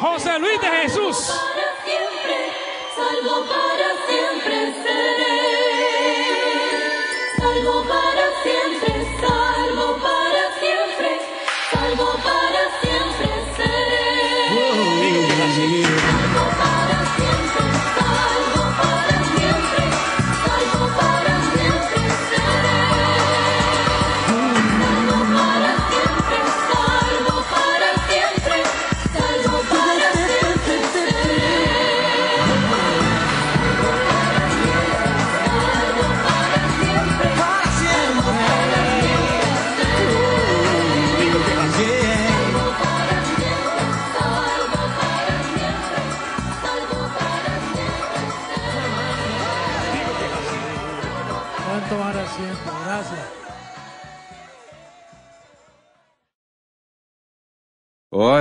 José Luis de Jesús. Para siempre, salvo para siempre seré. Salvo para siempre.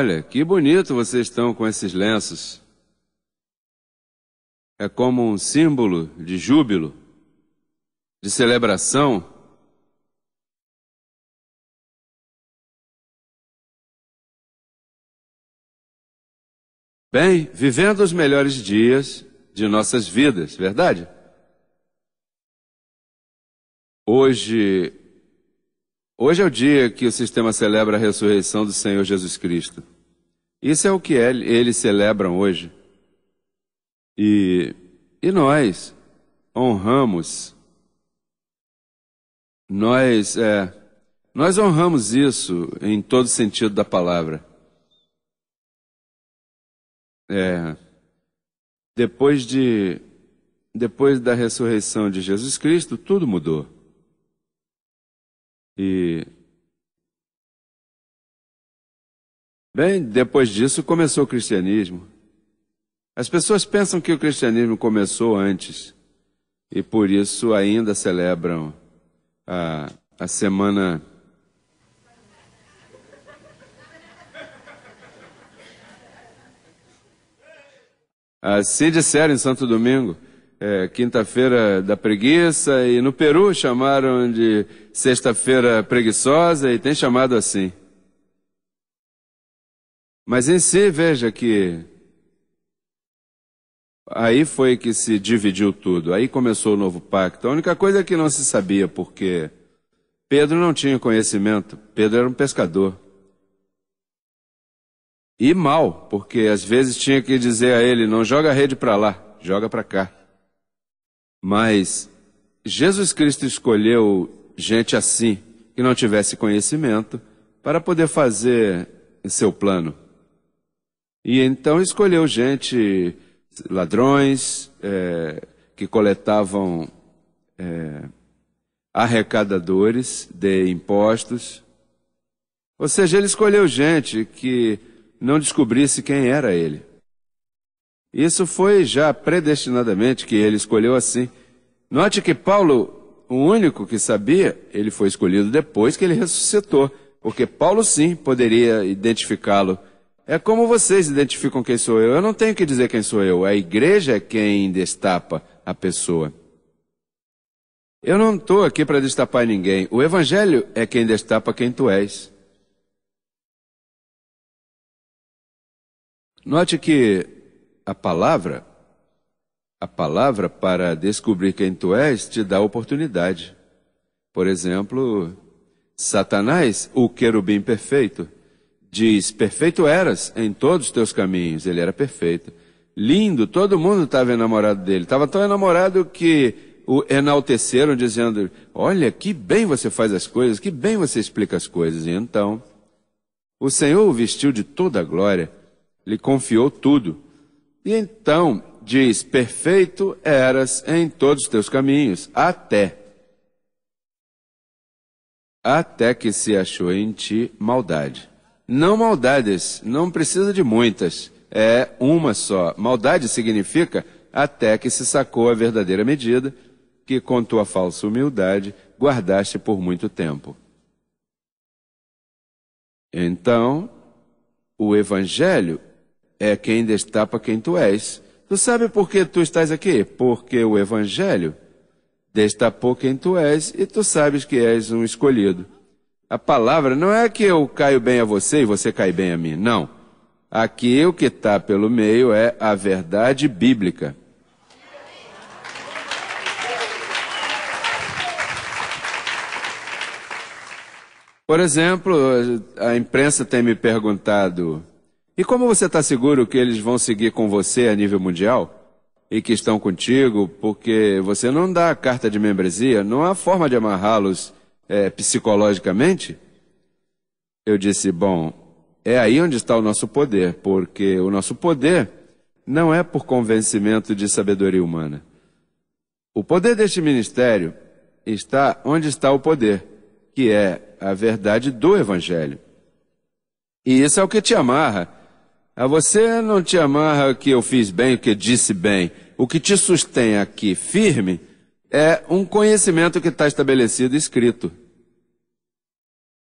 Olha, que bonito vocês estão com esses lenços. É como um símbolo de júbilo, de celebração. Bem, vivendo os melhores dias de nossas vidas, verdade? Hoje, hoje é o dia que o sistema celebra a ressurreição do Senhor Jesus Cristo. Isso é o que eles celebram hoje. E, e nós honramos, nós, é, nós honramos isso em todo sentido da palavra. É, depois, de, depois da ressurreição de Jesus Cristo, tudo mudou. E Bem, depois disso começou o cristianismo. As pessoas pensam que o cristianismo começou antes e por isso ainda celebram a, a semana. Assim ah, disseram em Santo Domingo, é, quinta-feira da preguiça, e no Peru chamaram de sexta-feira preguiçosa, e tem chamado assim. Mas em si, veja que Aí foi que se dividiu tudo. Aí começou o novo pacto. A única coisa é que não se sabia, porque Pedro não tinha conhecimento. Pedro era um pescador. E mal, porque às vezes tinha que dizer a ele: não joga a rede para lá, joga para cá. Mas Jesus Cristo escolheu gente assim, que não tivesse conhecimento, para poder fazer seu plano. E então escolheu gente, ladrões, é, que coletavam é, arrecadadores de impostos. Ou seja, ele escolheu gente que não descobrisse quem era ele. Isso foi já predestinadamente que ele escolheu assim. Note que Paulo, o único que sabia, ele foi escolhido depois que ele ressuscitou, porque Paulo sim poderia identificá-lo é como vocês identificam quem sou eu. Eu não tenho que dizer quem sou eu. A igreja é quem destapa a pessoa. Eu não estou aqui para destapar ninguém. O Evangelho é quem destapa quem tu és. Note que a palavra, a palavra para descobrir quem tu és, te dá oportunidade. Por exemplo, Satanás, o querubim perfeito, Diz: Perfeito eras em todos os teus caminhos. Ele era perfeito. Lindo, todo mundo estava enamorado dele. Estava tão enamorado que o enalteceram, dizendo: Olha, que bem você faz as coisas, que bem você explica as coisas. E então, o Senhor o vestiu de toda a glória, lhe confiou tudo. E então, diz: Perfeito eras em todos os teus caminhos, até. Até que se achou em ti maldade. Não maldades, não precisa de muitas, é uma só. Maldade significa até que se sacou a verdadeira medida, que com tua falsa humildade guardaste por muito tempo. Então, o Evangelho é quem destapa quem tu és. Tu sabe por que tu estás aqui? Porque o Evangelho destapou quem tu és e tu sabes que és um escolhido. A palavra não é que eu caio bem a você e você cai bem a mim. Não. Aqui o que está pelo meio é a verdade bíblica. Por exemplo, a imprensa tem me perguntado: e como você está seguro que eles vão seguir com você a nível mundial? E que estão contigo, porque você não dá carta de membresia, não há forma de amarrá-los é, psicologicamente, eu disse: bom, é aí onde está o nosso poder, porque o nosso poder não é por convencimento de sabedoria humana. O poder deste ministério está onde está o poder, que é a verdade do Evangelho. E isso é o que te amarra. A você não te amarra que eu fiz bem, o que disse bem. O que te sustém aqui firme é um conhecimento que está estabelecido escrito.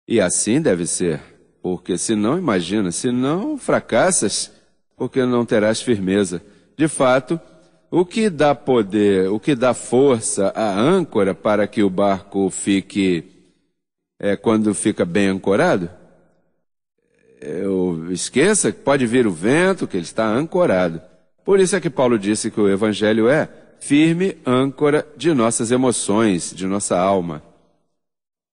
E assim deve ser, porque se não imagina, se não fracassas, porque não terás firmeza. De fato, o que dá poder, o que dá força à âncora para que o barco fique, é, quando fica bem ancorado, eu esqueça que pode vir o vento, que ele está ancorado. Por isso é que Paulo disse que o evangelho é firme âncora de nossas emoções, de nossa alma.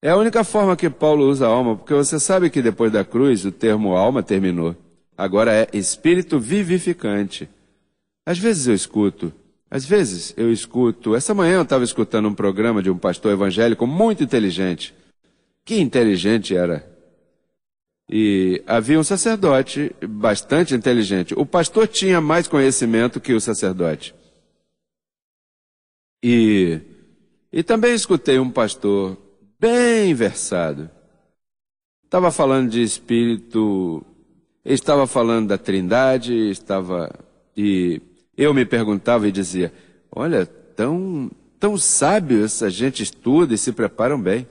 É a única forma que Paulo usa alma, porque você sabe que depois da cruz o termo alma terminou. Agora é espírito vivificante. Às vezes eu escuto, às vezes eu escuto. Essa manhã eu estava escutando um programa de um pastor evangélico muito inteligente. Que inteligente era! E havia um sacerdote bastante inteligente. O pastor tinha mais conhecimento que o sacerdote. E, e também escutei um pastor bem versado. Estava falando de espírito, estava falando da Trindade, estava e eu me perguntava e dizia: "Olha, tão tão sábio essa gente estuda e se preparam bem.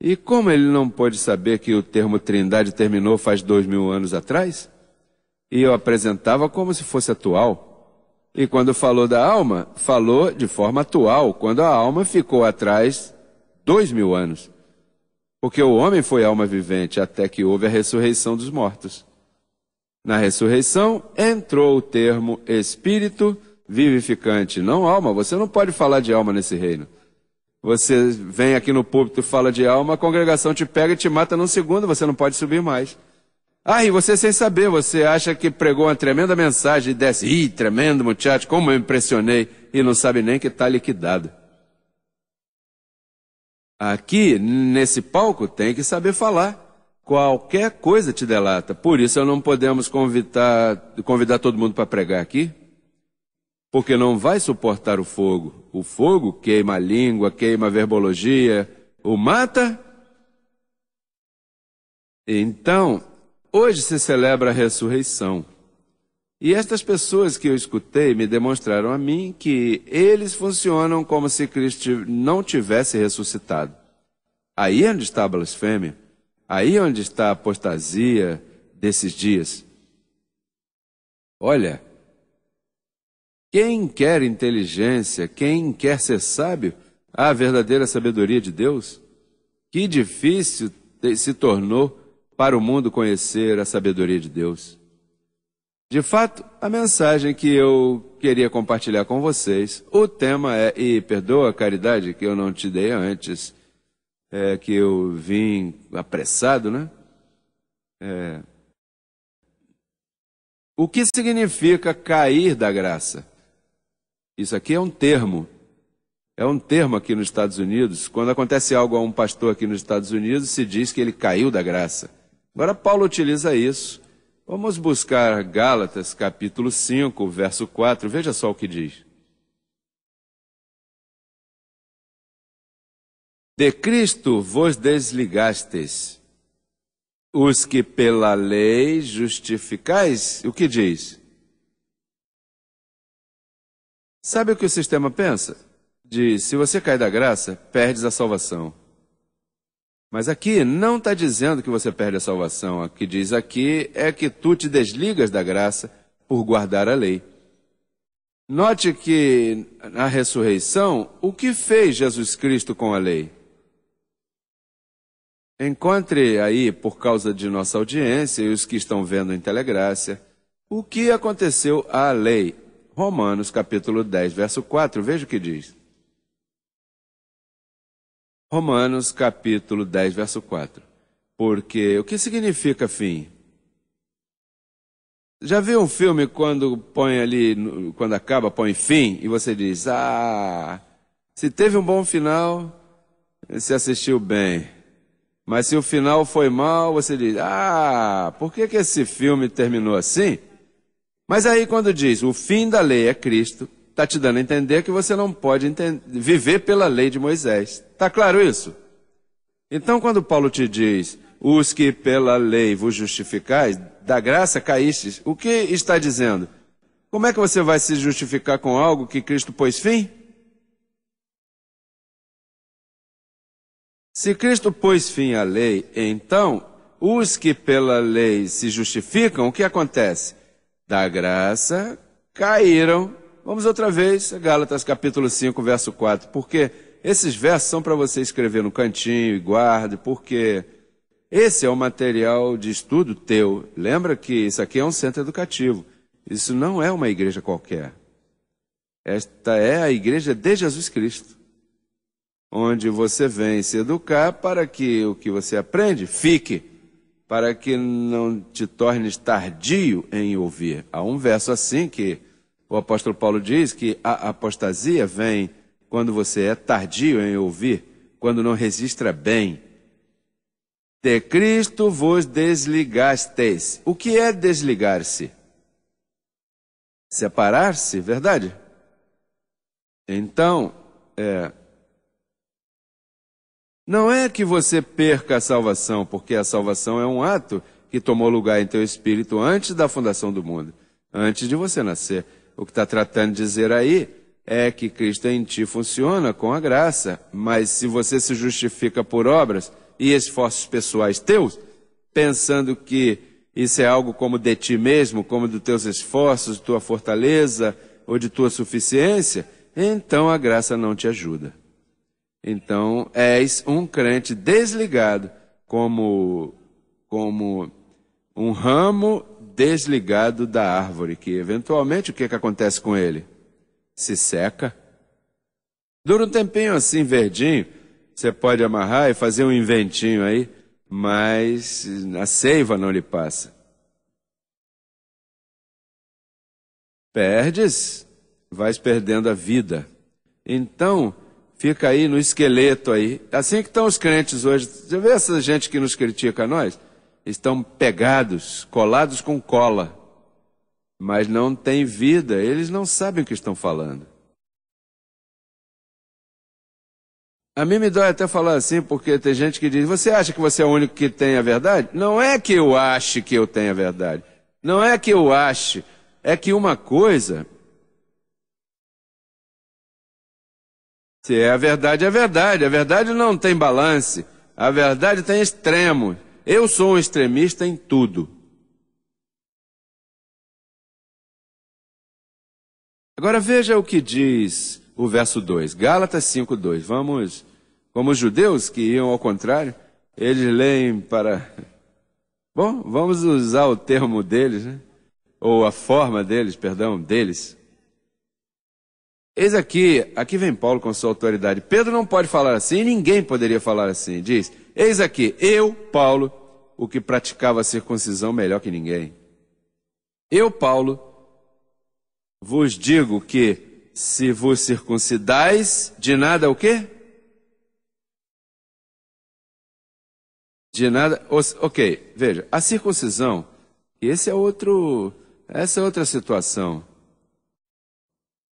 E como ele não pode saber que o termo Trindade terminou faz dois mil anos atrás? E eu apresentava como se fosse atual. E quando falou da alma, falou de forma atual, quando a alma ficou atrás dois mil anos. Porque o homem foi alma vivente até que houve a ressurreição dos mortos. Na ressurreição entrou o termo espírito vivificante, não alma. Você não pode falar de alma nesse reino. Você vem aqui no púlpito, fala de alma, a congregação te pega e te mata num segundo, você não pode subir mais. Ah, e você sem saber, você acha que pregou uma tremenda mensagem e desce, ih, tremendo muchacho, como eu impressionei, e não sabe nem que está liquidado. Aqui, nesse palco, tem que saber falar. Qualquer coisa te delata. Por isso eu não podemos convidar, convidar todo mundo para pregar aqui, porque não vai suportar o fogo. O fogo queima a língua, queima a verbologia, o mata. Então, Hoje se celebra a ressurreição. E estas pessoas que eu escutei me demonstraram a mim que eles funcionam como se Cristo não tivesse ressuscitado. Aí é onde está a blasfêmia, aí é onde está a apostasia desses dias. Olha, quem quer inteligência, quem quer ser sábio, a verdadeira sabedoria de Deus, que difícil se tornou para o mundo conhecer a sabedoria de Deus. De fato, a mensagem que eu queria compartilhar com vocês, o tema é, e perdoa a caridade que eu não te dei antes, é, que eu vim apressado, né? É, o que significa cair da graça? Isso aqui é um termo. É um termo aqui nos Estados Unidos. Quando acontece algo a um pastor aqui nos Estados Unidos, se diz que ele caiu da graça. Agora, Paulo utiliza isso. Vamos buscar Gálatas, capítulo 5, verso 4. Veja só o que diz. De Cristo vos desligastes, os que pela lei justificais. O que diz? Sabe o que o sistema pensa? Diz: se você cai da graça, perdes a salvação. Mas aqui não está dizendo que você perde a salvação. O que diz aqui é que tu te desligas da graça por guardar a lei. Note que na ressurreição, o que fez Jesus Cristo com a lei? Encontre aí, por causa de nossa audiência e os que estão vendo em telegrácia, o que aconteceu à lei. Romanos capítulo 10, verso 4, veja o que diz. Romanos capítulo 10, verso 4. Porque o que significa fim? Já viu um filme quando põe ali, quando acaba, põe fim, e você diz, ah, se teve um bom final, se assistiu bem. Mas se o final foi mal, você diz, ah, por que, que esse filme terminou assim? Mas aí quando diz, o fim da lei é Cristo, está te dando a entender que você não pode entender, viver pela lei de Moisés. Está claro isso? Então, quando Paulo te diz, os que pela lei vos justificais, da graça caístes, o que está dizendo? Como é que você vai se justificar com algo que Cristo pôs fim? Se Cristo pôs fim à lei, então os que pela lei se justificam, o que acontece? Da graça caíram Vamos outra vez a Gálatas capítulo 5, verso 4, porque esses versos são para você escrever no cantinho e guarde, porque esse é o material de estudo teu. Lembra que isso aqui é um centro educativo. Isso não é uma igreja qualquer. Esta é a igreja de Jesus Cristo, onde você vem se educar para que o que você aprende fique, para que não te tornes tardio em ouvir. Há um verso assim que o apóstolo Paulo diz que a apostasia vem quando você é tardio em ouvir, quando não registra bem. De Cristo vos desligastes. O que é desligar-se? Separar-se, verdade? Então, é, não é que você perca a salvação, porque a salvação é um ato que tomou lugar em teu espírito antes da fundação do mundo, antes de você nascer. O que está tratando de dizer aí é que Cristo em ti funciona com a graça, mas se você se justifica por obras e esforços pessoais teus, pensando que isso é algo como de ti mesmo, como dos teus esforços, de tua fortaleza ou de tua suficiência, então a graça não te ajuda. Então és um crente desligado, como, como um ramo desligado da árvore, que eventualmente o que, é que acontece com ele? Se seca. Dura um tempinho assim, verdinho, você pode amarrar e fazer um inventinho aí, mas a seiva não lhe passa. Perdes, vais perdendo a vida. Então, fica aí no esqueleto aí. Assim que estão os crentes hoje. Você vê essa gente que nos critica a nós? estão pegados, colados com cola, mas não têm vida, eles não sabem o que estão falando. A mim me dói até falar assim, porque tem gente que diz: Você acha que você é o único que tem a verdade? Não é que eu ache que eu tenho a verdade. Não é que eu ache. É que uma coisa. Se é a verdade, é a verdade. A verdade não tem balance. A verdade tem extremos. Eu sou um extremista em tudo. Agora veja o que diz o verso 2, Gálatas 5:2. Vamos, como os judeus que iam ao contrário, eles leem para Bom, vamos usar o termo deles, né? Ou a forma deles, perdão, deles. Eis aqui, aqui vem Paulo com sua autoridade. Pedro não pode falar assim, ninguém poderia falar assim. Diz: Eis aqui, eu, Paulo, o que praticava a circuncisão melhor que ninguém. Eu, Paulo, vos digo que se vos circuncidais, de nada o quê? De nada, ok, veja, a circuncisão, esse é outro, essa é outra situação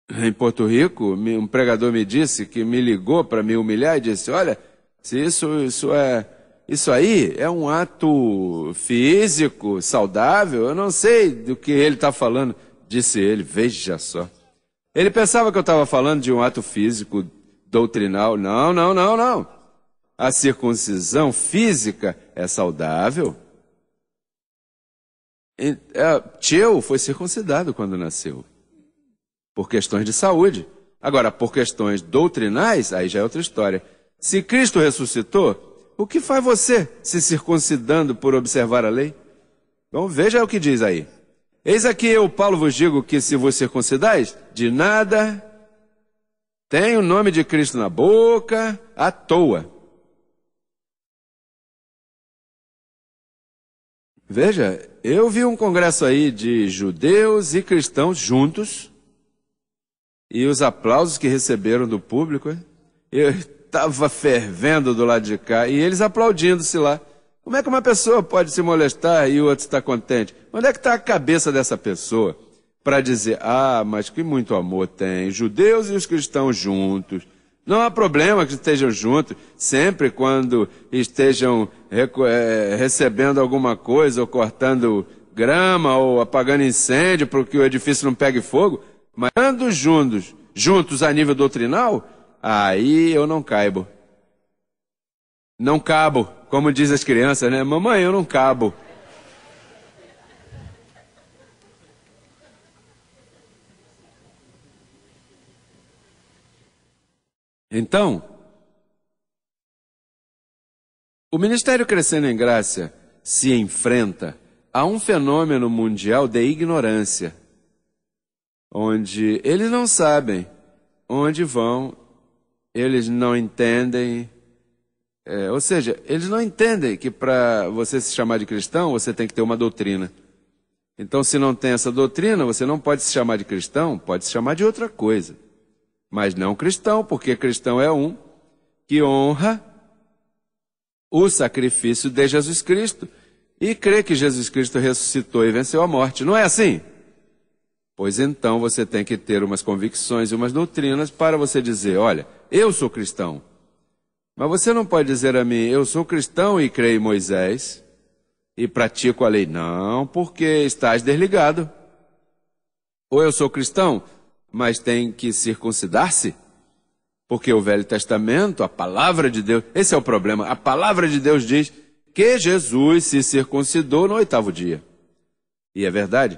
em Porto Rico, um pregador me disse que me ligou para me humilhar e disse: Olha, se isso, isso é. Isso aí é um ato físico, saudável, eu não sei do que ele está falando. Disse ele, veja só. Ele pensava que eu estava falando de um ato físico doutrinal. Não, não, não, não. A circuncisão física é saudável. É, tio foi circuncidado quando nasceu por questões de saúde. Agora, por questões doutrinais, aí já é outra história. Se Cristo ressuscitou, o que faz você se circuncidando por observar a lei? Então veja o que diz aí. Eis aqui eu, Paulo, vos digo que se vos circuncidais, de nada tem o nome de Cristo na boca à toa. Veja, eu vi um congresso aí de judeus e cristãos juntos e os aplausos que receberam do público, eu estava fervendo do lado de cá, e eles aplaudindo-se lá. Como é que uma pessoa pode se molestar e o outro está contente? Onde é que está a cabeça dessa pessoa para dizer, ah, mas que muito amor tem, judeus e os cristãos juntos. Não há problema que estejam juntos, sempre quando estejam eh, recebendo alguma coisa, ou cortando grama, ou apagando incêndio para que o edifício não pegue fogo, mas andando juntos, juntos a nível doutrinal, aí eu não caibo. Não cabo, como diz as crianças, né? Mamãe, eu não cabo. Então, o Ministério Crescendo em Graça se enfrenta a um fenômeno mundial de ignorância onde eles não sabem onde vão, eles não entendem. É, ou seja, eles não entendem que para você se chamar de cristão, você tem que ter uma doutrina. Então, se não tem essa doutrina, você não pode se chamar de cristão, pode se chamar de outra coisa. Mas não cristão, porque cristão é um que honra o sacrifício de Jesus Cristo e crê que Jesus Cristo ressuscitou e venceu a morte. Não é assim? Pois então você tem que ter umas convicções e umas doutrinas para você dizer: olha, eu sou cristão. Mas você não pode dizer a mim: eu sou cristão e creio em Moisés e pratico a lei. Não, porque estás desligado. Ou eu sou cristão, mas tem que circuncidar-se? Porque o Velho Testamento, a palavra de Deus, esse é o problema. A palavra de Deus diz que Jesus se circuncidou no oitavo dia. E é verdade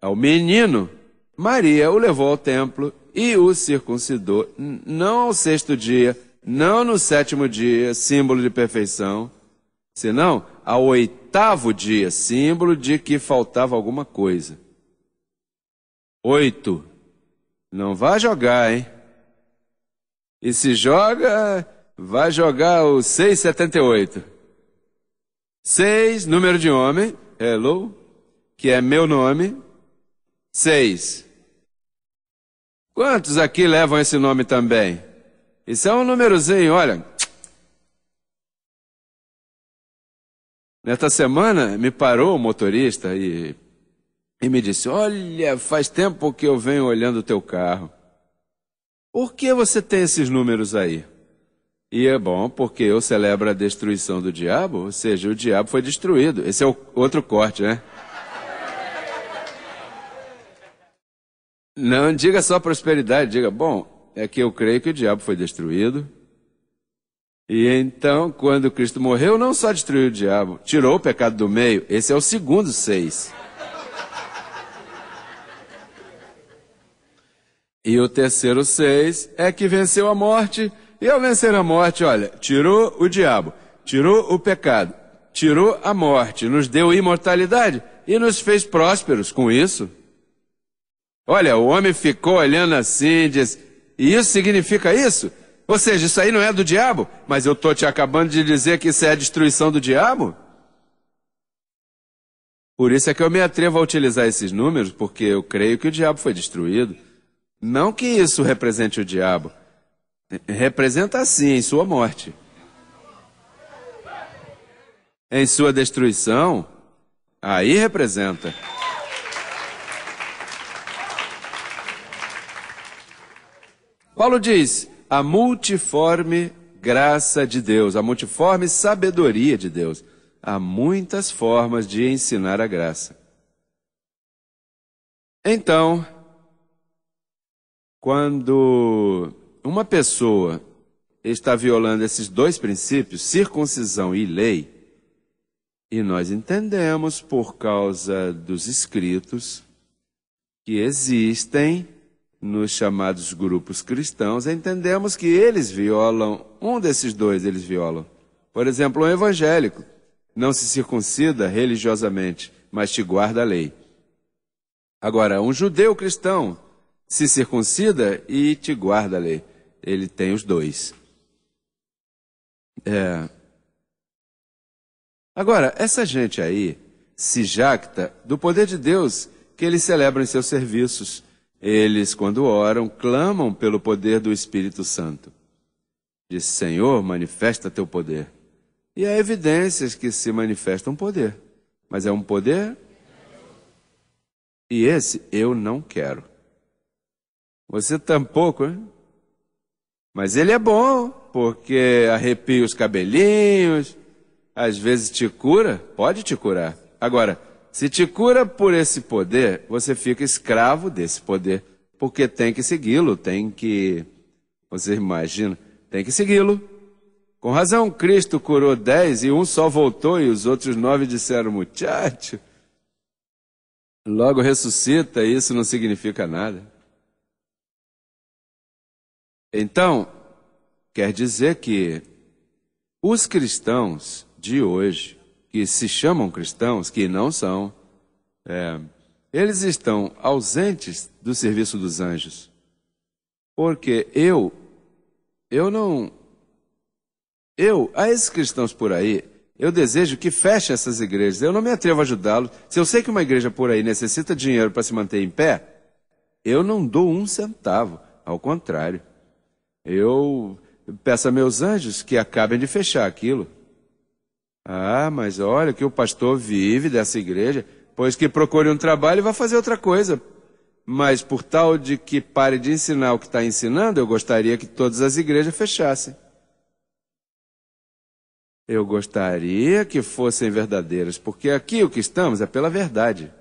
ao menino, Maria o levou ao templo e o circuncidou, não ao sexto dia, não no sétimo dia, símbolo de perfeição, senão ao oitavo dia, símbolo de que faltava alguma coisa. Oito. Não vá jogar, hein? E se joga, vai jogar o 678. Seis, número de homem, hello, que é meu nome, Seis. Quantos aqui levam esse nome também? Isso é um númerozinho, olha. Nesta semana me parou o motorista e, e me disse: Olha, faz tempo que eu venho olhando o teu carro. Por que você tem esses números aí? E é bom, porque eu celebro a destruição do diabo, ou seja, o diabo foi destruído. Esse é o outro corte, né? Não diga só prosperidade, diga, bom, é que eu creio que o diabo foi destruído. E então, quando Cristo morreu, não só destruiu o diabo, tirou o pecado do meio. Esse é o segundo seis. E o terceiro seis é que venceu a morte. E ao vencer a morte, olha, tirou o diabo, tirou o pecado, tirou a morte, nos deu imortalidade e nos fez prósperos com isso. Olha, o homem ficou olhando assim e disse: E isso significa isso? Ou seja, isso aí não é do diabo, mas eu estou te acabando de dizer que isso é a destruição do diabo? Por isso é que eu me atrevo a utilizar esses números, porque eu creio que o diabo foi destruído. Não que isso represente o diabo, representa sim em sua morte. Em sua destruição, aí representa. Paulo diz: a multiforme graça de Deus, a multiforme sabedoria de Deus. Há muitas formas de ensinar a graça. Então, quando uma pessoa está violando esses dois princípios, circuncisão e lei, e nós entendemos por causa dos escritos que existem nos chamados grupos cristãos, entendemos que eles violam, um desses dois eles violam. Por exemplo, um evangélico não se circuncida religiosamente, mas te guarda a lei. Agora, um judeu cristão se circuncida e te guarda a lei. Ele tem os dois. É. Agora, essa gente aí se jacta do poder de Deus que eles celebram em seus serviços eles, quando oram, clamam pelo poder do Espírito Santo. Diz: Senhor, manifesta teu poder. E há evidências que se manifesta um poder. Mas é um poder. E esse eu não quero. Você tampouco, hein? Mas ele é bom, porque arrepia os cabelinhos, às vezes te cura, pode te curar. Agora, se te cura por esse poder, você fica escravo desse poder, porque tem que segui-lo, tem que. Você imagina? Tem que segui-lo. Com razão, Cristo curou dez e um só voltou, e os outros nove disseram: Muchacho, logo ressuscita, e isso não significa nada. Então, quer dizer que os cristãos de hoje que se chamam cristãos, que não são, é, eles estão ausentes do serviço dos anjos. Porque eu, eu não. Eu, a esses cristãos por aí, eu desejo que fechem essas igrejas. Eu não me atrevo a ajudá-los. Se eu sei que uma igreja por aí necessita dinheiro para se manter em pé, eu não dou um centavo. Ao contrário, eu peço a meus anjos que acabem de fechar aquilo. Ah, mas olha que o pastor vive dessa igreja, pois que procure um trabalho e vá fazer outra coisa. Mas por tal de que pare de ensinar o que está ensinando, eu gostaria que todas as igrejas fechassem. Eu gostaria que fossem verdadeiras, porque aqui o que estamos é pela verdade.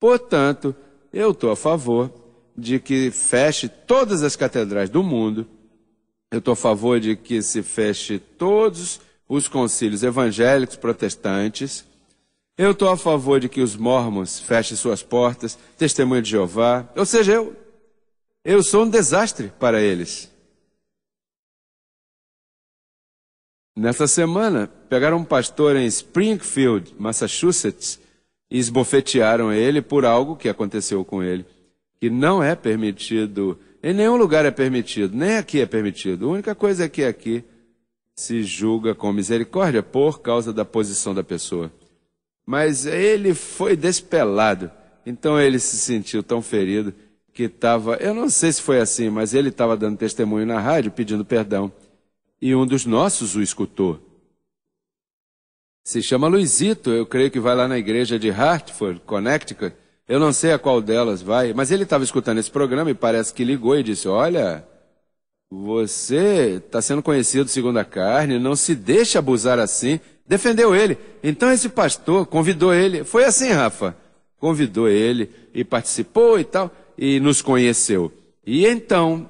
Portanto, eu estou a favor de que feche todas as catedrais do mundo. Eu estou a favor de que se feche todos os concílios evangélicos protestantes. Eu estou a favor de que os mormons fechem suas portas, testemunho de Jeová. Ou seja, eu, eu sou um desastre para eles. Nessa semana, pegaram um pastor em Springfield, Massachusetts, e esbofetearam ele por algo que aconteceu com ele, que não é permitido, em nenhum lugar é permitido, nem aqui é permitido. A única coisa é que é aqui se julga com misericórdia por causa da posição da pessoa. Mas ele foi despelado, então ele se sentiu tão ferido que estava, eu não sei se foi assim, mas ele estava dando testemunho na rádio pedindo perdão. E um dos nossos o escutou. Se chama Luizito, eu creio que vai lá na igreja de Hartford, Connecticut. Eu não sei a qual delas vai, mas ele estava escutando esse programa e parece que ligou e disse: Olha, você está sendo conhecido segundo a carne, não se deixe abusar assim. Defendeu ele. Então esse pastor convidou ele. Foi assim, Rafa. Convidou ele e participou e tal, e nos conheceu. E então,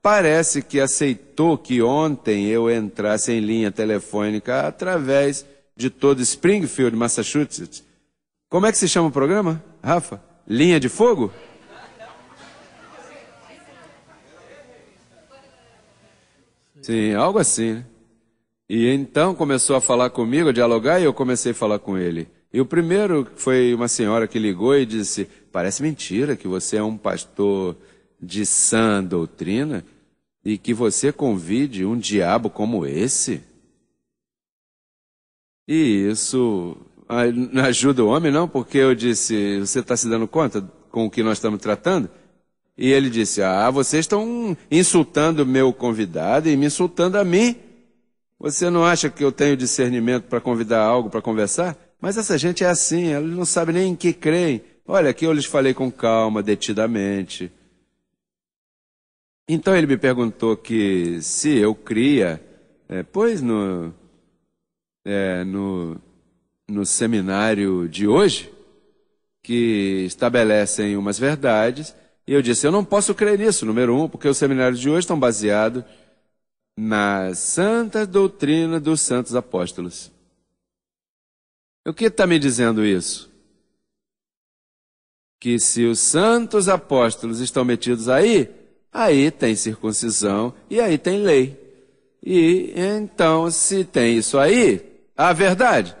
parece que aceitou que ontem eu entrasse em linha telefônica através de todo Springfield, Massachusetts. Como é que se chama o programa, Rafa? Linha de Fogo? Sim, algo assim, né? E então começou a falar comigo, a dialogar, e eu comecei a falar com ele. E o primeiro foi uma senhora que ligou e disse: Parece mentira que você é um pastor de sã doutrina e que você convide um diabo como esse. E isso ah, não ajuda o homem, não? Porque eu disse: Você está se dando conta com o que nós estamos tratando? E ele disse: Ah, vocês estão insultando o meu convidado e me insultando a mim. Você não acha que eu tenho discernimento para convidar algo para conversar? Mas essa gente é assim, eles não sabem nem em que creem. Olha, aqui eu lhes falei com calma, detidamente. Então ele me perguntou que se eu cria, é, pois no, é, no, no seminário de hoje, que estabelecem umas verdades e eu disse, eu não posso crer nisso, número um, porque os seminários de hoje estão baseados na santa doutrina dos santos apóstolos. O que está me dizendo isso? Que se os santos apóstolos estão metidos aí, aí tem circuncisão e aí tem lei. E então, se tem isso aí, há verdade?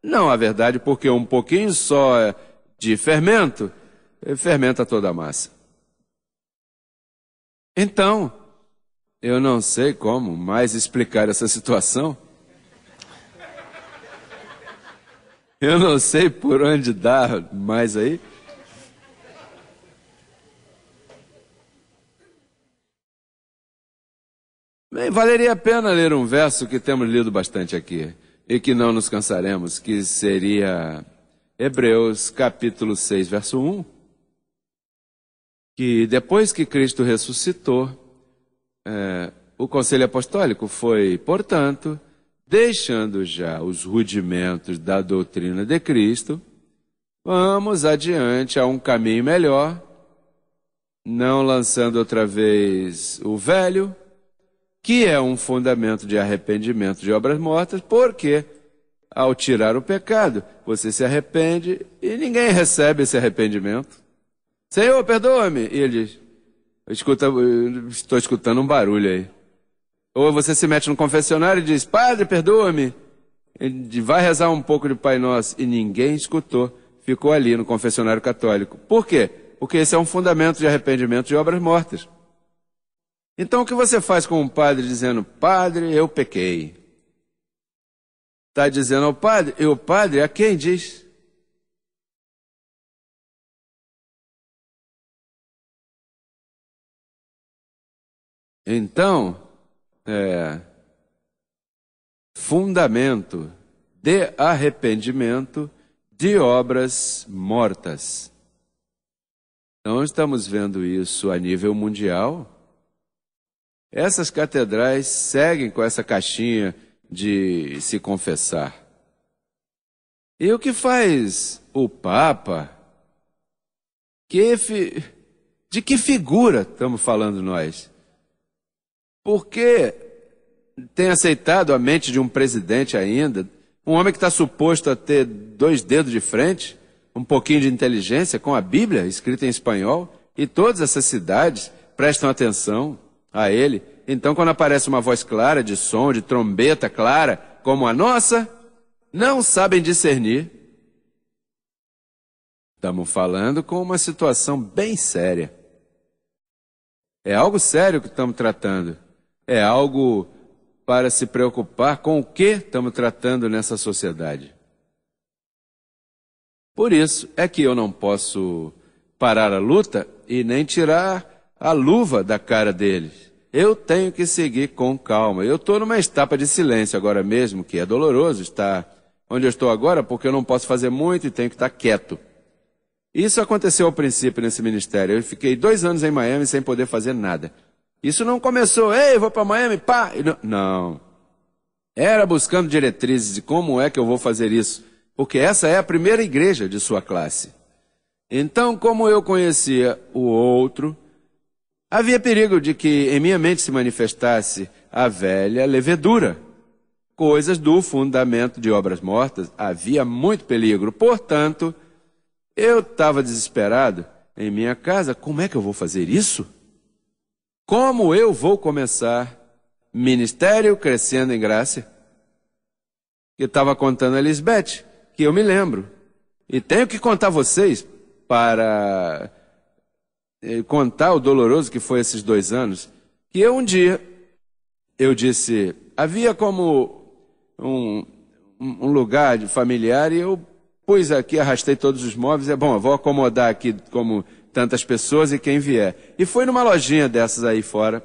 Não há verdade, porque um pouquinho só de fermento fermenta toda a massa. Então, eu não sei como mais explicar essa situação. Eu não sei por onde dar mais aí. Bem, valeria a pena ler um verso que temos lido bastante aqui e que não nos cansaremos, que seria Hebreus capítulo 6, verso 1 que depois que Cristo ressuscitou, é, o Conselho Apostólico foi, portanto, deixando já os rudimentos da doutrina de Cristo, vamos adiante a um caminho melhor, não lançando outra vez o velho, que é um fundamento de arrependimento de obras mortas, porque ao tirar o pecado, você se arrepende e ninguém recebe esse arrependimento. Senhor, perdoa-me. E ele diz: Escuta, estou escutando um barulho aí. Ou você se mete no confessionário e diz: Padre, perdoa-me. Ele vai rezar um pouco de Pai Nosso. E ninguém escutou. Ficou ali no confessionário católico. Por quê? Porque esse é um fundamento de arrependimento de obras mortas. Então o que você faz com um padre dizendo: Padre, eu pequei? Está dizendo ao padre, e o padre a quem diz? Então, é, fundamento de arrependimento de obras mortas. Então, estamos vendo isso a nível mundial. Essas catedrais seguem com essa caixinha de se confessar. E o que faz o Papa? Que fi... De que figura estamos falando nós? Por que tem aceitado a mente de um presidente ainda? Um homem que está suposto a ter dois dedos de frente, um pouquinho de inteligência, com a Bíblia escrita em espanhol, e todas essas cidades prestam atenção a ele. Então, quando aparece uma voz clara, de som, de trombeta clara, como a nossa, não sabem discernir. Estamos falando com uma situação bem séria. É algo sério que estamos tratando é algo para se preocupar com o que estamos tratando nessa sociedade. Por isso é que eu não posso parar a luta e nem tirar a luva da cara deles. Eu tenho que seguir com calma. Eu estou numa etapa de silêncio agora mesmo, que é doloroso estar onde eu estou agora, porque eu não posso fazer muito e tenho que estar quieto. Isso aconteceu ao princípio nesse ministério. Eu fiquei dois anos em Miami sem poder fazer nada. Isso não começou, ei, vou para Miami, pá. Não. Era buscando diretrizes de como é que eu vou fazer isso. Porque essa é a primeira igreja de sua classe. Então, como eu conhecia o outro, havia perigo de que em minha mente se manifestasse a velha levedura. Coisas do fundamento de obras mortas, havia muito peligro. Portanto, eu estava desesperado em minha casa. Como é que eu vou fazer isso? Como eu vou começar ministério crescendo em graça? Que estava contando a Lisbeth, que eu me lembro. E tenho que contar a vocês para eh, contar o doloroso que foi esses dois anos, que eu um dia eu disse, havia como um, um lugar familiar e eu pus aqui, arrastei todos os móveis, é bom, eu vou acomodar aqui como tantas pessoas e quem vier. E fui numa lojinha dessas aí fora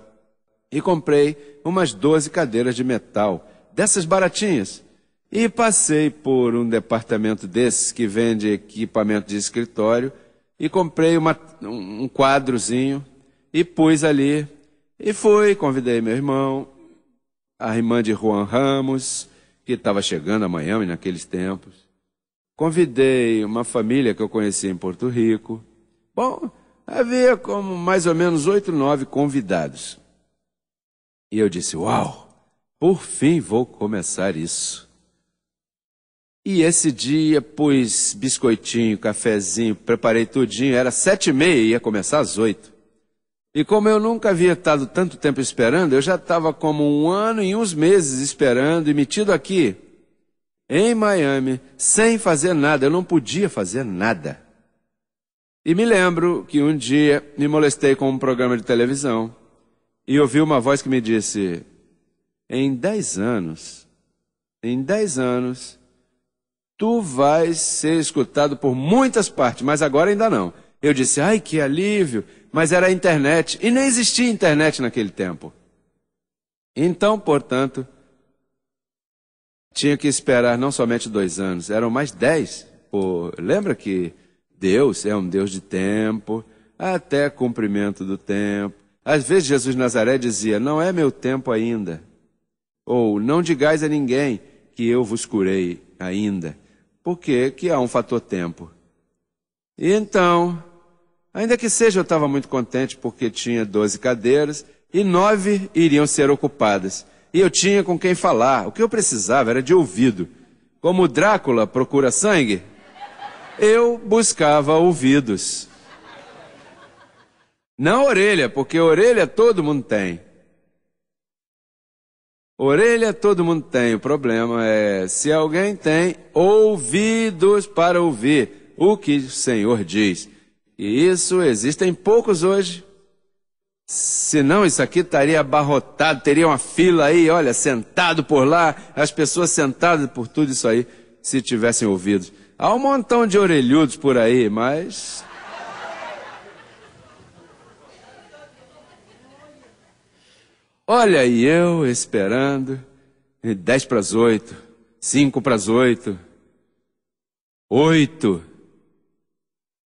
e comprei umas 12 cadeiras de metal, dessas baratinhas. E passei por um departamento desses que vende equipamento de escritório e comprei uma, um quadrozinho e pus ali. E fui, convidei meu irmão, a irmã de Juan Ramos, que estava chegando a Miami naqueles tempos. Convidei uma família que eu conheci em Porto Rico. Bom, havia como mais ou menos oito, nove convidados. E eu disse: Uau, por fim vou começar isso. E esse dia pus biscoitinho, cafezinho, preparei tudinho, era sete e meia, ia começar às oito. E como eu nunca havia estado tanto tempo esperando, eu já estava como um ano e uns meses esperando e metido aqui, em Miami, sem fazer nada, eu não podia fazer nada. E me lembro que um dia me molestei com um programa de televisão e ouvi uma voz que me disse: Em dez anos, em dez anos, tu vais ser escutado por muitas partes, mas agora ainda não. Eu disse: Ai, que alívio! Mas era a internet e nem existia internet naquele tempo. Então, portanto, tinha que esperar não somente dois anos, eram mais dez. Pô, lembra que Deus é um Deus de tempo, até cumprimento do tempo. Às vezes Jesus Nazaré dizia: Não é meu tempo ainda. Ou não digais a ninguém que eu vos curei ainda. Porque que há um fator tempo. E então, ainda que seja, eu estava muito contente porque tinha doze cadeiras e nove iriam ser ocupadas. E eu tinha com quem falar. O que eu precisava era de ouvido. Como Drácula procura sangue, eu buscava ouvidos. Não orelha, porque orelha todo mundo tem. Orelha todo mundo tem. O problema é se alguém tem ouvidos para ouvir o que o Senhor diz. E isso existem poucos hoje. Senão isso aqui estaria abarrotado, teria uma fila aí, olha, sentado por lá, as pessoas sentadas por tudo isso aí, se tivessem ouvidos. Há um montão de orelhudos por aí, mas. Olha aí eu esperando, dez para as oito, cinco para as oito, oito.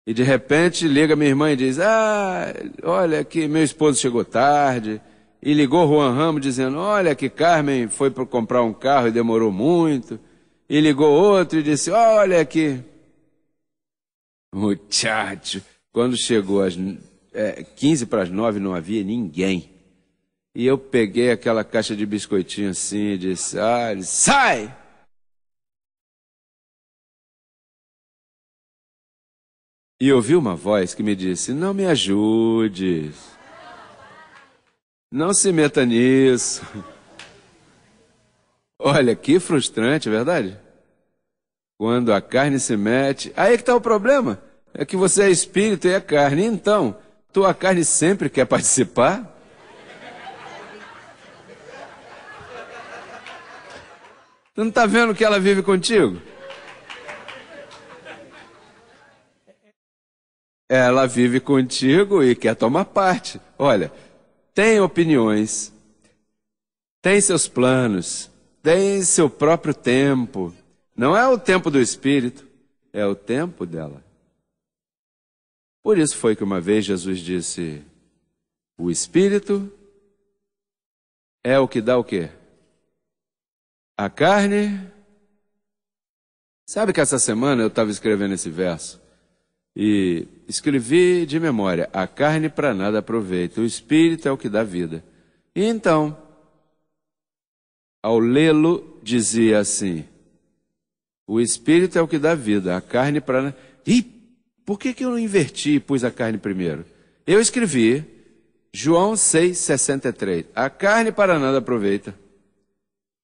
E de repente liga minha irmã e diz: Ah, olha que meu esposo chegou tarde. E ligou Juan Ramos dizendo: Olha que Carmen foi para comprar um carro e demorou muito e ligou outro e disse: Olha aqui. Muchacho, quando chegou às é, 15 para as 9, não havia ninguém. E eu peguei aquela caixa de biscoitinho assim e disse: ah, disse, sai! E ouvi uma voz que me disse: Não me ajude, não se meta nisso. Olha, que frustrante, é verdade? Quando a carne se mete. Aí é que está o problema. É que você é espírito e é carne. Então, tua carne sempre quer participar? Tu não está vendo que ela vive contigo? Ela vive contigo e quer tomar parte. Olha, tem opiniões, tem seus planos, tem seu próprio tempo. Não é o tempo do Espírito, é o tempo dela. Por isso foi que uma vez Jesus disse: O Espírito é o que dá o quê? A carne. Sabe que essa semana eu estava escrevendo esse verso e escrevi de memória: A carne para nada aproveita, o Espírito é o que dá vida. E então, ao lê-lo, dizia assim: O espírito é o que dá vida, a carne para. Né. Ih, por que, que eu não inverti e pus a carne primeiro? Eu escrevi João 6,63. A carne para nada aproveita.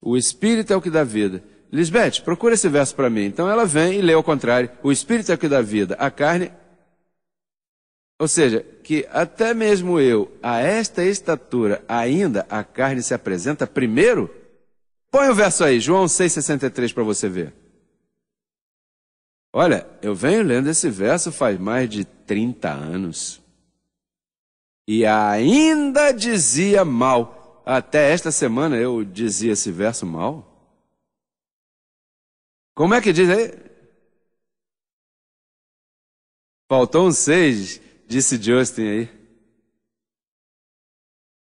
O espírito é o que dá vida. Lisbeth, procura esse verso para mim. Então ela vem e lê ao contrário. O espírito é o que dá vida. A carne ou seja, que até mesmo eu, a esta estatura, ainda a carne se apresenta primeiro Põe o verso aí, João 6,63 para você ver. Olha, eu venho lendo esse verso faz mais de 30 anos. E ainda dizia mal. Até esta semana eu dizia esse verso mal. Como é que diz aí? Faltou um seis, disse Justin aí.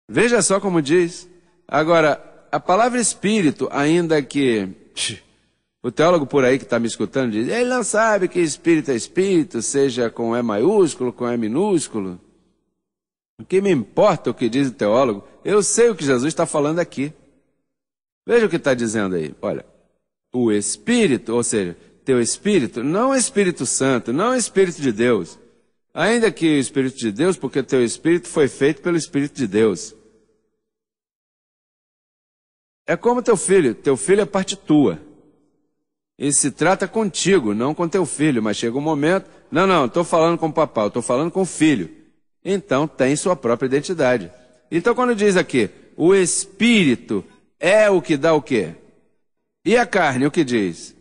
Veja só como diz. Agora, a palavra espírito, ainda que o teólogo por aí que está me escutando diz, ele não sabe que espírito é espírito, seja com E maiúsculo, com E minúsculo. O que me importa o que diz o teólogo, eu sei o que Jesus está falando aqui. Veja o que está dizendo aí. Olha, o Espírito, ou seja, teu Espírito, não é Espírito Santo, não é Espírito de Deus. Ainda que o Espírito de Deus, porque teu Espírito foi feito pelo Espírito de Deus. É como teu filho, teu filho é parte tua. Ele se trata contigo, não com teu filho, mas chega um momento, não, não, estou falando com o papai, estou falando com o filho. Então tem sua própria identidade. Então quando diz aqui, o espírito é o que dá o quê? E a carne, o que diz?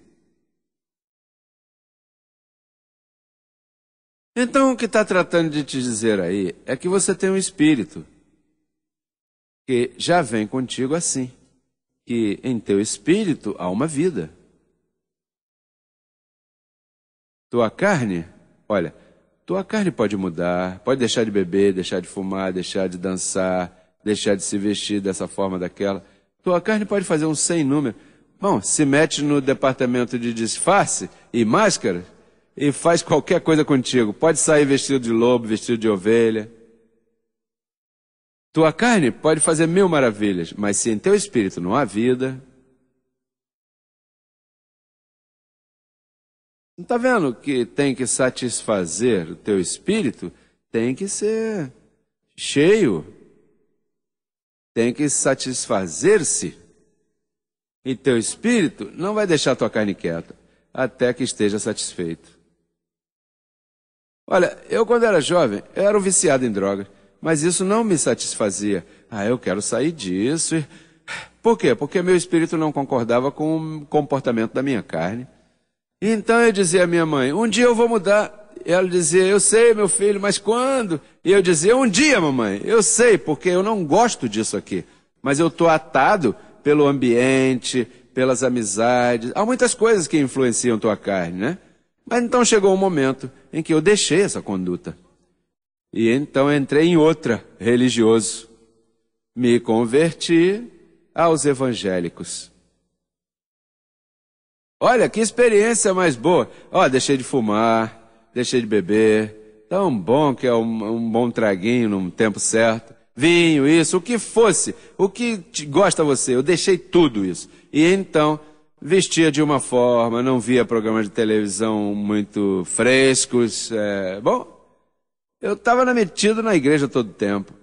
Então, o que está tratando de te dizer aí é que você tem um espírito que já vem contigo assim que em teu espírito há uma vida. Tua carne, olha, tua carne pode mudar, pode deixar de beber, deixar de fumar, deixar de dançar, deixar de se vestir dessa forma, daquela. Tua carne pode fazer um sem número. Bom, se mete no departamento de disfarce e máscara e faz qualquer coisa contigo. Pode sair vestido de lobo, vestido de ovelha. Tua carne pode fazer mil maravilhas, mas se em teu espírito não há vida. Não está vendo que tem que satisfazer o teu espírito? Tem que ser cheio. Tem que satisfazer-se. E teu espírito não vai deixar tua carne quieta até que esteja satisfeito. Olha, eu quando era jovem, eu era um viciado em drogas. Mas isso não me satisfazia. Ah, eu quero sair disso. Por quê? Porque meu espírito não concordava com o comportamento da minha carne. Então eu dizia à minha mãe: Um dia eu vou mudar. Ela dizia: Eu sei, meu filho, mas quando? E eu dizia: Um dia, mamãe, eu sei, porque eu não gosto disso aqui. Mas eu estou atado pelo ambiente, pelas amizades. Há muitas coisas que influenciam tua carne, né? Mas então chegou o um momento em que eu deixei essa conduta. E então entrei em outra, religioso. Me converti aos evangélicos. Olha que experiência mais boa. Ó, deixei de fumar, deixei de beber. Tão bom que é um, um bom traguinho no tempo certo. Vinho, isso, o que fosse, o que gosta você, eu deixei tudo isso. E então vestia de uma forma, não via programas de televisão muito frescos. É, bom, eu estava metido na igreja todo tempo.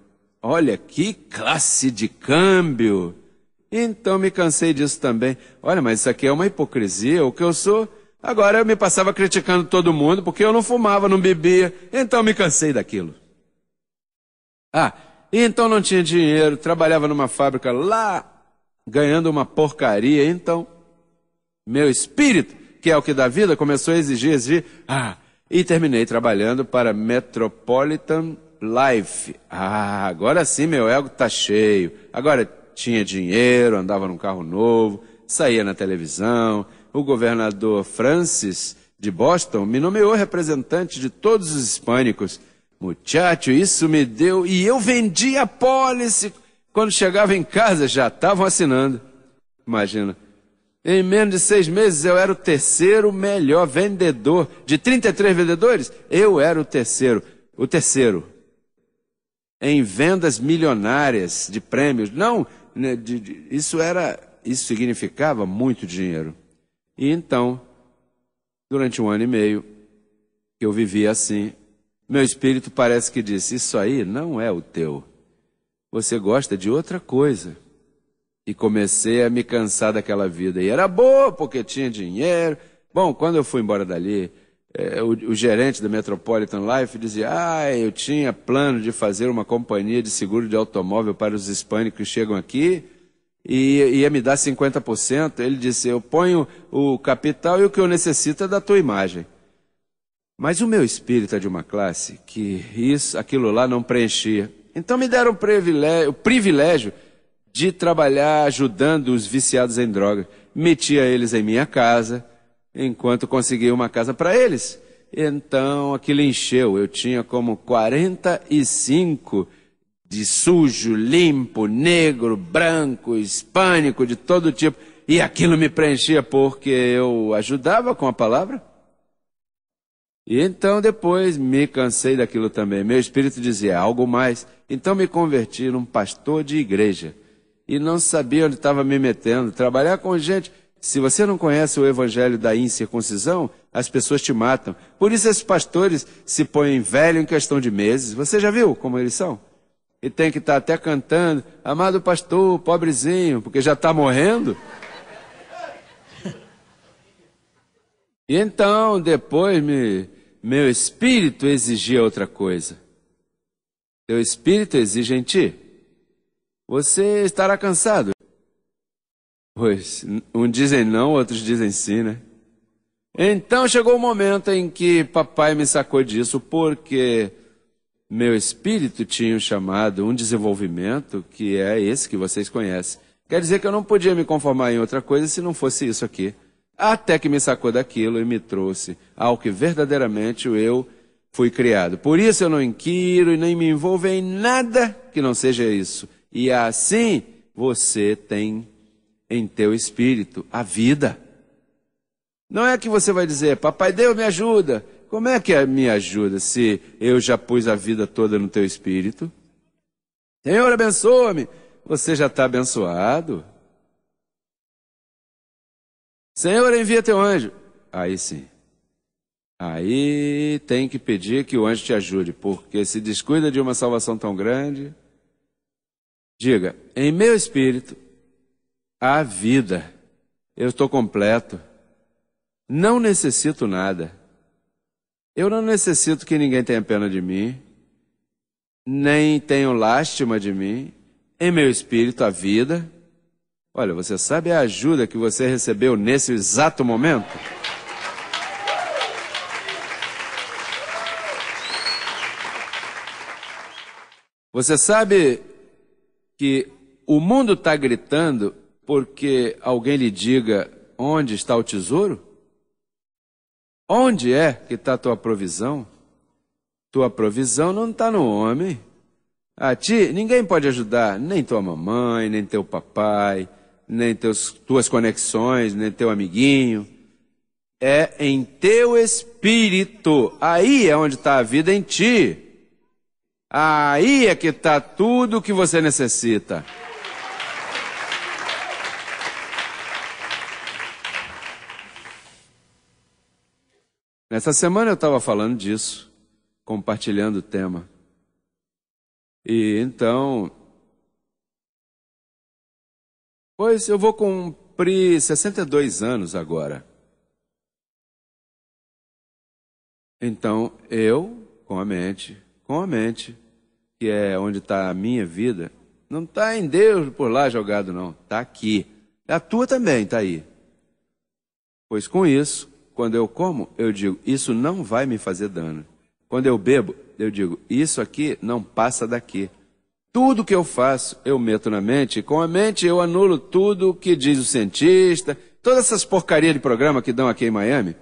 Olha que classe de câmbio! Então me cansei disso também. Olha, mas isso aqui é uma hipocrisia, o que eu sou. Agora eu me passava criticando todo mundo porque eu não fumava, não bebia. Então me cansei daquilo. Ah, então não tinha dinheiro, trabalhava numa fábrica lá, ganhando uma porcaria. Então, meu espírito, que é o que dá vida, começou a exigir, exigir. Ah, e terminei trabalhando para Metropolitan Life. Ah, agora sim meu ego tá cheio. Agora tinha dinheiro, andava num carro novo, saía na televisão. O governador Francis de Boston me nomeou representante de todos os hispânicos. Muchacho, isso me deu. E eu vendia a pólice. Quando chegava em casa já estavam assinando. Imagina. Em menos de seis meses eu era o terceiro melhor vendedor. De 33 vendedores, eu era o terceiro. O terceiro. Em vendas milionárias de prêmios. Não, né, de, de, isso era. Isso significava muito dinheiro. E então, durante um ano e meio, que eu vivia assim, meu espírito parece que disse: Isso aí não é o teu. Você gosta de outra coisa e comecei a me cansar daquela vida. E era boa, porque tinha dinheiro. Bom, quando eu fui embora dali, é, o, o, gerente da Metropolitan Life dizia: Ah, eu tinha plano de fazer uma companhia de seguro de automóvel para os hispânicos que chegam aqui e ia me dar 50%. Ele disse: Eu ponho o capital e o que eu necessito é da tua imagem. Mas o meu espírito é de uma classe que isso, aquilo lá não preenchia. Então me deram o privilégio, privilégio de trabalhar ajudando os viciados em drogas. Metia eles em minha casa, enquanto conseguia uma casa para eles. Então aquilo encheu. Eu tinha como 45 de sujo, limpo, negro, branco, hispânico, de todo tipo. E aquilo me preenchia porque eu ajudava com a palavra. E então depois me cansei daquilo também. Meu espírito dizia algo mais. Então me converti num pastor de igreja e não sabia onde estava me metendo. Trabalhar com gente. Se você não conhece o evangelho da incircuncisão, as pessoas te matam. Por isso esses pastores se põem velho em questão de meses. Você já viu como eles são? E tem que estar tá até cantando, amado pastor, pobrezinho, porque já está morrendo. E então, depois, me, meu espírito exigia outra coisa. Teu espírito exige em ti você estará cansado. Pois, uns um dizem não, outros dizem sim, né? Então chegou o momento em que papai me sacou disso, porque meu espírito tinha um chamado, um desenvolvimento, que é esse que vocês conhecem. Quer dizer que eu não podia me conformar em outra coisa se não fosse isso aqui. Até que me sacou daquilo e me trouxe ao que verdadeiramente eu fui criado. Por isso eu não inquiro e nem me envolvo em nada que não seja isso. E assim você tem em teu espírito a vida. Não é que você vai dizer, Papai Deus me ajuda. Como é que é me ajuda se eu já pus a vida toda no teu espírito? Senhor, abençoa-me. Você já está abençoado. Senhor, envia teu anjo. Aí sim. Aí tem que pedir que o anjo te ajude, porque se descuida de uma salvação tão grande, Diga: em meu espírito há vida, eu estou completo, não necessito nada. Eu não necessito que ninguém tenha pena de mim, nem tenho lástima de mim. Em meu espírito há vida. Olha, você sabe a ajuda que você recebeu nesse exato momento? Você sabe que o mundo está gritando porque alguém lhe diga onde está o tesouro? Onde é que está a tua provisão? Tua provisão não está no homem. A ti ninguém pode ajudar, nem tua mamãe, nem teu papai, nem teus, tuas conexões, nem teu amiguinho. É em teu espírito. Aí é onde está a vida em ti. Aí é que está tudo o que você necessita. Nessa semana eu estava falando disso, compartilhando o tema. E então, pois eu vou cumprir 62 anos agora. Então eu, com a mente, com a mente, que é onde está a minha vida, não está em Deus por lá jogado, não. Está aqui. A tua também está aí. Pois com isso, quando eu como, eu digo, isso não vai me fazer dano. Quando eu bebo, eu digo, isso aqui não passa daqui. Tudo que eu faço, eu meto na mente, e com a mente eu anulo tudo o que diz o cientista, todas essas porcarias de programa que dão aqui em Miami.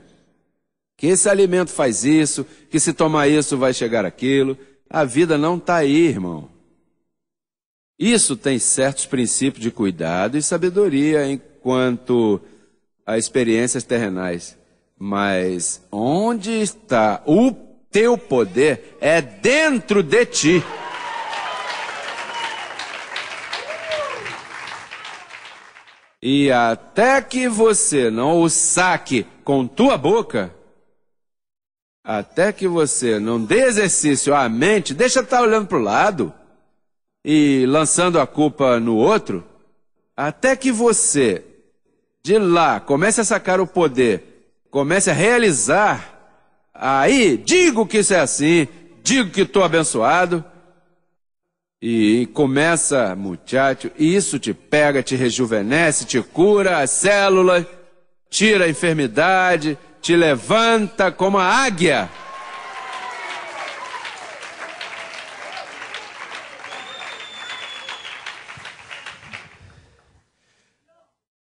Que esse alimento faz isso, que se tomar isso vai chegar aquilo, a vida não está aí, irmão. Isso tem certos princípios de cuidado e sabedoria enquanto a experiências é terrenais. Mas onde está o teu poder é dentro de ti. E até que você não o saque com tua boca, até que você não dê exercício à mente, deixa estar olhando para o lado e lançando a culpa no outro, até que você, de lá, comece a sacar o poder, comece a realizar, aí digo que isso é assim, digo que estou abençoado, e começa, muchacho, e isso te pega, te rejuvenesce, te cura as células, tira a enfermidade, te levanta como a águia.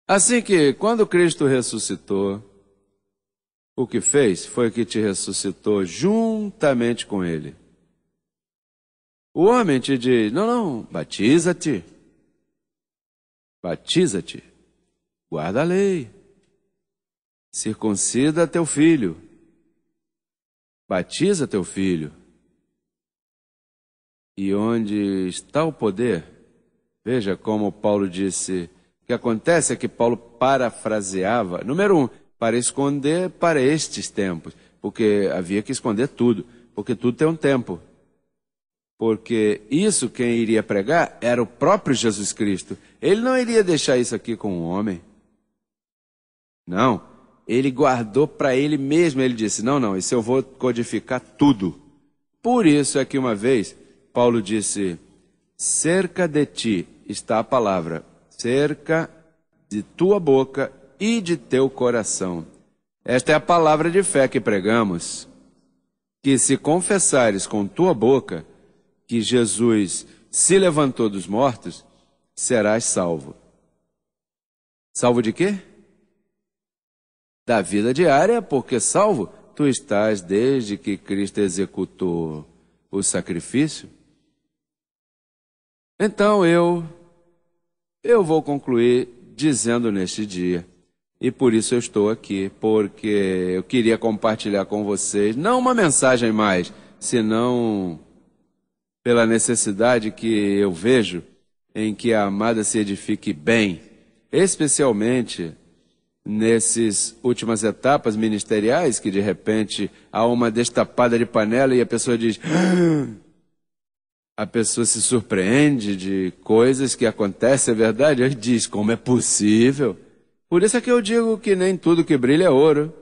Assim que, quando Cristo ressuscitou, o que fez foi que te ressuscitou juntamente com Ele. O homem te diz: não, não, batiza-te, batiza-te, guarda a lei circuncida teu filho, batiza teu filho. E onde está o poder? Veja como Paulo disse. O que acontece é que Paulo parafraseava, número um, para esconder para estes tempos, porque havia que esconder tudo, porque tudo tem um tempo. Porque isso quem iria pregar era o próprio Jesus Cristo. Ele não iria deixar isso aqui com um homem. Não, ele guardou para ele mesmo. Ele disse: Não, não, isso eu vou codificar tudo. Por isso é que uma vez Paulo disse: Cerca de ti está a palavra, cerca de tua boca e de teu coração. Esta é a palavra de fé que pregamos. Que se confessares com tua boca que Jesus se levantou dos mortos, serás salvo. Salvo de quê? da vida diária, porque salvo tu estás desde que Cristo executou o sacrifício. Então eu eu vou concluir dizendo neste dia, e por isso eu estou aqui, porque eu queria compartilhar com vocês não uma mensagem mais, senão pela necessidade que eu vejo em que a amada se edifique bem, especialmente nessas últimas etapas ministeriais, que de repente há uma destapada de panela e a pessoa diz. Ah! A pessoa se surpreende de coisas que acontecem, é verdade, e diz: como é possível? Por isso é que eu digo que nem tudo que brilha é ouro.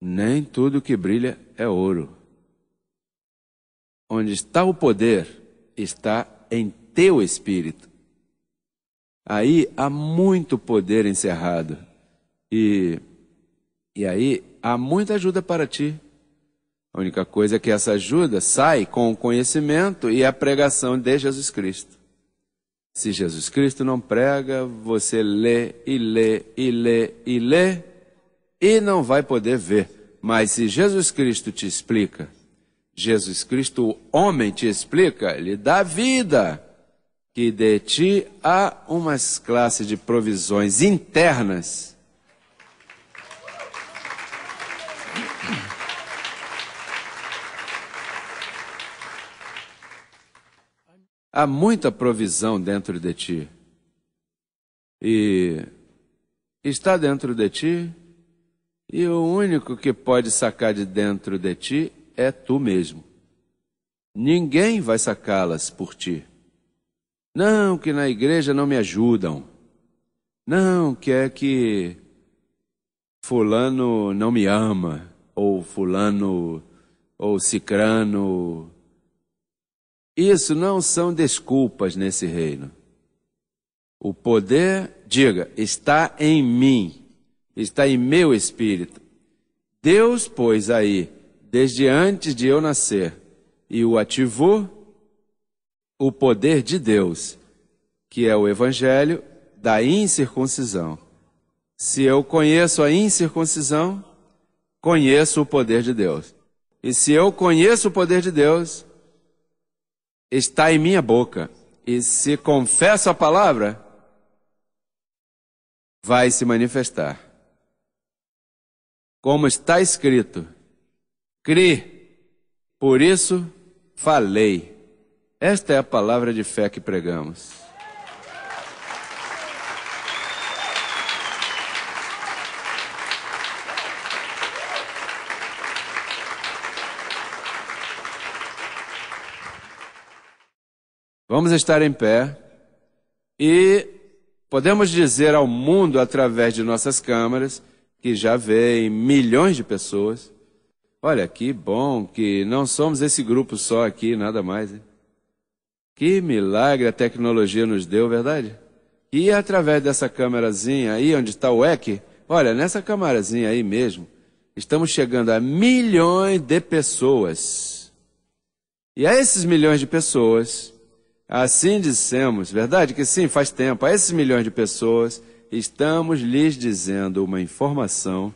Nem tudo que brilha é ouro. Onde está o poder, está em teu espírito. Aí há muito poder encerrado. E, e aí há muita ajuda para ti. A única coisa é que essa ajuda sai com o conhecimento e a pregação de Jesus Cristo. Se Jesus Cristo não prega, você lê e lê e lê e lê e não vai poder ver. Mas se Jesus Cristo te explica, Jesus Cristo, o homem, te explica, ele dá vida que de ti há umas classes de provisões internas. Há muita provisão dentro de ti. E está dentro de ti, e o único que pode sacar de dentro de ti é tu mesmo. Ninguém vai sacá-las por ti. Não, que na igreja não me ajudam. Não, que é que fulano não me ama, ou fulano, ou cicrano. Isso não são desculpas nesse reino. O poder, diga, está em mim, está em meu espírito. Deus pôs aí, desde antes de eu nascer, e o ativou o poder de Deus, que é o evangelho da incircuncisão. Se eu conheço a incircuncisão, conheço o poder de Deus. E se eu conheço o poder de Deus, está em minha boca. E se confesso a palavra, vai se manifestar. Como está escrito: Cri, por isso falei. Esta é a palavra de fé que pregamos. Vamos estar em pé e podemos dizer ao mundo, através de nossas câmaras, que já veem milhões de pessoas. Olha que bom que não somos esse grupo só aqui, nada mais. Hein? Que milagre a tecnologia nos deu, verdade? E através dessa câmerazinha aí, onde está o EC, olha, nessa câmerazinha aí mesmo, estamos chegando a milhões de pessoas. E a esses milhões de pessoas, assim dissemos, verdade que sim, faz tempo, a esses milhões de pessoas, estamos lhes dizendo uma informação,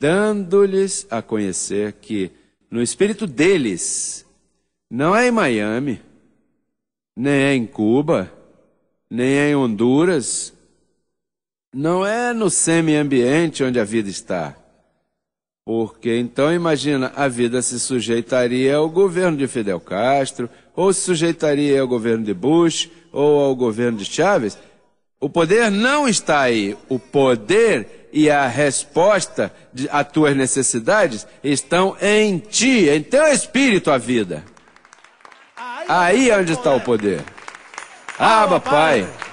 dando-lhes a conhecer que no espírito deles, não é em Miami, nem é em Cuba, nem é em Honduras. Não é no semi-ambiente onde a vida está. Porque então, imagina, a vida se sujeitaria ao governo de Fidel Castro, ou se sujeitaria ao governo de Bush, ou ao governo de Chávez. O poder não está aí. O poder e a resposta às tuas necessidades estão em ti, em teu espírito, a vida. Aí é onde está o poder. aba ah, ah, Pai.